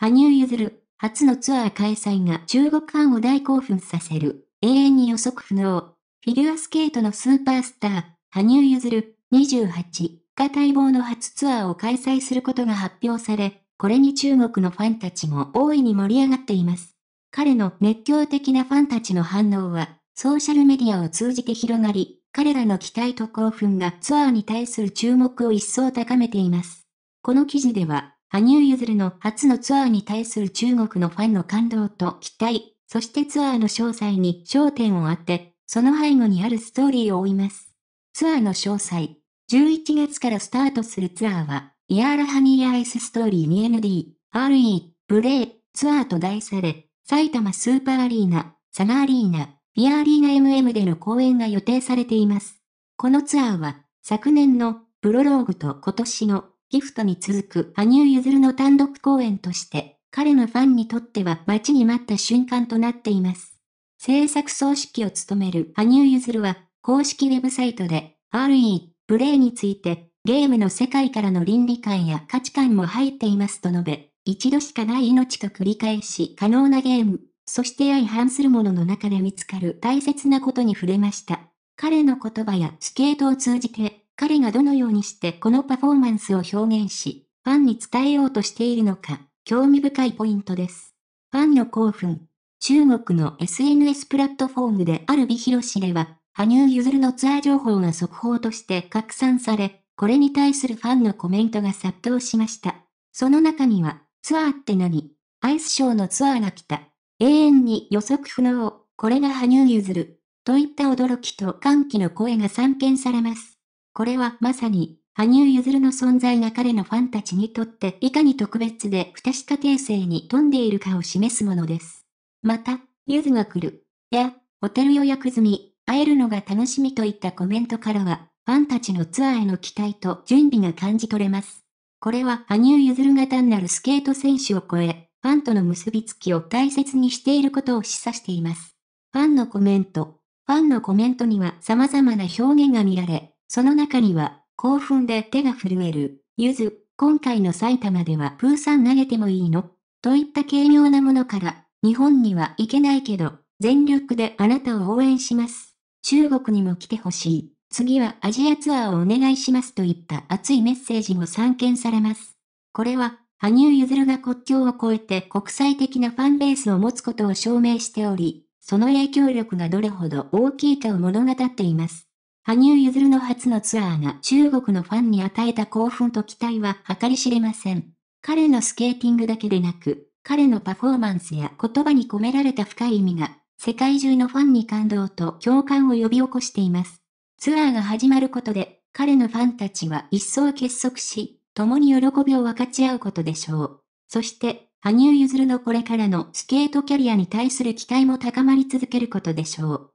羽生結弦、初のツアー開催が中国ファンを大興奮させる。永遠に予測不能。フィギュアスケートのスーパースター、羽生結弦、28が待望の初ツアーを開催することが発表され、これに中国のファンたちも大いに盛り上がっています。彼の熱狂的なファンたちの反応は、ソーシャルメディアを通じて広がり、彼らの期待と興奮がツアーに対する注目を一層高めています。この記事では、羽生結弦の初のツアーに対する中国のファンの感動と期待、そしてツアーの詳細に焦点を当て、その背後にあるストーリーを追います。ツアーの詳細。11月からスタートするツアーは、イヤーラハニーアイスストーリー 2ND、RE、ブレイ、ツアーと題され、埼玉スーパーアリーナ、サーアリーナ、ピアアリーナ MM での公演が予定されています。このツアーは、昨年のプロローグと今年のギフトに続く羽生結弦の単独公演として、彼のファンにとっては待ちに待った瞬間となっています。制作総指揮を務める羽生結弦は、公式ウェブサイトで、RE、プレイについて、ゲームの世界からの倫理観や価値観も入っていますと述べ、一度しかない命と繰り返し可能なゲーム、そして相反するものの中で見つかる大切なことに触れました。彼の言葉やスケートを通じて、彼がどのようにしてこのパフォーマンスを表現し、ファンに伝えようとしているのか、興味深いポイントです。ファンの興奮。中国の SNS プラットフォームである美広氏では、羽生結弦のツアー情報が速報として拡散され、これに対するファンのコメントが殺到しました。その中には、ツアーって何アイスショーのツアーが来た。永遠に予測不能。これが羽生結弦。といった驚きと歓喜の声が散見されます。これはまさに、羽生結弦の存在が彼のファンたちにとっていかに特別で不確か訂正に富んでいるかを示すものです。また、ゆずが来る。や、ホテル予約済み、会えるのが楽しみといったコメントからは、ファンたちのツアーへの期待と準備が感じ取れます。これは羽生結弦が単なるスケート選手を超え、ファンとの結びつきを大切にしていることを示唆しています。ファンのコメント。ファンのコメントには様々な表現が見られ、その中には、興奮で手が震える、ゆず、今回の埼玉ではプーさん投げてもいいのといった軽妙なものから、日本には行けないけど、全力であなたを応援します。中国にも来てほしい。次はアジアツアーをお願いしますといった熱いメッセージも散見されます。これは、羽生結弦が国境を越えて国際的なファンベースを持つことを証明しており、その影響力がどれほど大きいかを物語っています。羽生結弦の初のツアーが中国のファンに与えた興奮と期待は計り知れません。彼のスケーティングだけでなく、彼のパフォーマンスや言葉に込められた深い意味が、世界中のファンに感動と共感を呼び起こしています。ツアーが始まることで、彼のファンたちは一層結束し、共に喜びを分かち合うことでしょう。そして、羽生結弦のこれからのスケートキャリアに対する期待も高まり続けることでしょう。